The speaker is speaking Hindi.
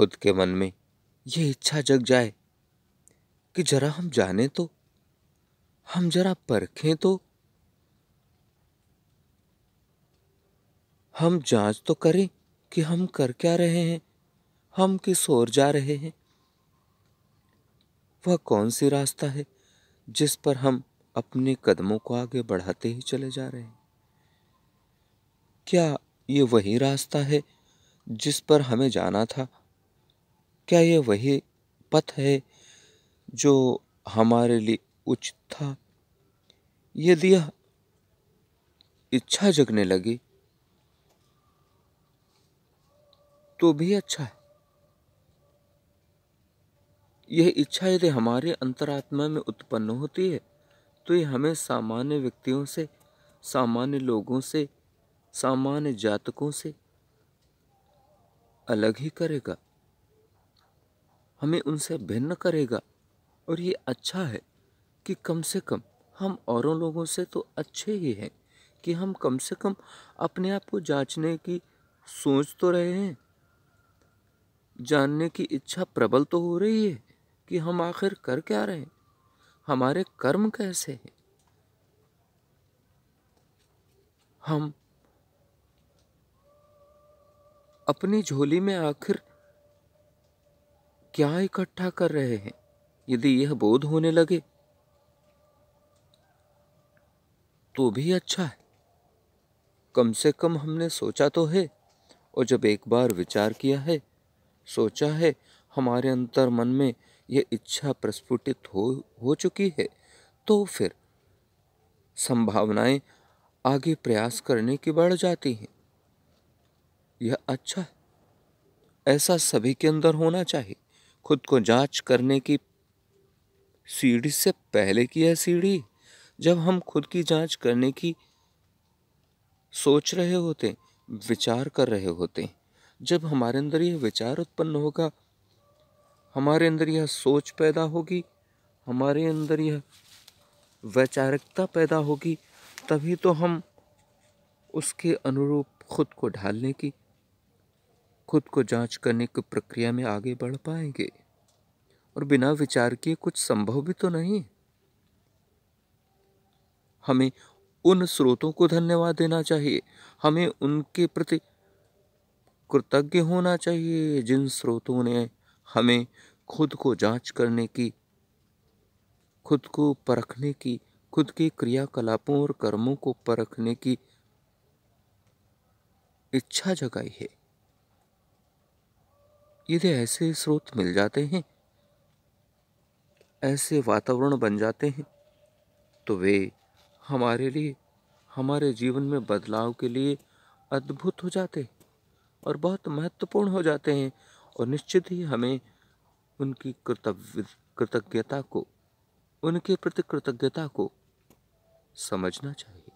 खुद के मन में ये इच्छा जग जाए कि जरा हम जाने तो हम जरा परखें तो हम जांच तो करें कि हम कर क्या रहे हैं हम किस ओर जा रहे हैं वह कौन सी रास्ता है जिस पर हम अपने कदमों को आगे बढ़ाते ही चले जा रहे हैं क्या ये वही रास्ता है जिस पर हमें जाना था क्या ये वही पथ है जो हमारे लिए उचित था यदि यह इच्छा जगने लगी तो भी अच्छा है यह इच्छा यदि हमारे अंतरात्मा में उत्पन्न होती है तो ये हमें सामान्य व्यक्तियों से सामान्य लोगों से सामान्य जातकों से अलग ही करेगा हमें उनसे भिन्न करेगा और ये अच्छा है कि कम से कम हम औरों लोगों से तो अच्छे ही हैं कि हम कम से कम अपने आप को जांचने की सोच तो रहे हैं जानने की इच्छा प्रबल तो हो रही है कि हम आखिर कर क्या रहे हैं हमारे कर्म कैसे हैं हम अपनी झोली में आखिर क्या इकट्ठा कर रहे हैं यदि यह बोध होने लगे तो भी अच्छा है कम से कम हमने सोचा तो है और जब एक बार विचार किया है सोचा है हमारे अंतर मन में यह इच्छा प्रस्फुटित हो हो चुकी है तो फिर संभावनाएं आगे प्रयास करने की बढ़ जाती हैं यह अच्छा है ऐसा सभी के अंदर होना चाहिए खुद को जांच करने की सीढ़ी से पहले की है सीढ़ी जब हम खुद की जांच करने की सोच रहे होते विचार कर रहे होते जब हमारे अंदर यह विचार उत्पन्न होगा हमारे अंदर यह सोच पैदा होगी हमारे अंदर यह वैचारिकता पैदा होगी तभी तो हम उसके अनुरूप खुद को ढालने की खुद को जांच करने की प्रक्रिया में आगे बढ़ पाएंगे और बिना विचार किए कुछ संभव भी तो नहीं हमें उन स्रोतों को धन्यवाद देना चाहिए हमें उनके प्रति कृतज्ञ होना चाहिए जिन स्रोतों ने हमें खुद को जांच करने की खुद को परखने की खुद के क्रियाकलापों और कर्मों को परखने की इच्छा जगाई है यदि ऐसे स्रोत मिल जाते हैं ऐसे वातावरण बन जाते हैं तो वे हमारे लिए हमारे जीवन में बदलाव के लिए अद्भुत हो जाते हैं और बहुत महत्वपूर्ण हो जाते हैं और निश्चित ही हमें उनकी कृतव्य कृतज्ञता को उनके प्रति कृतज्ञता को समझना चाहिए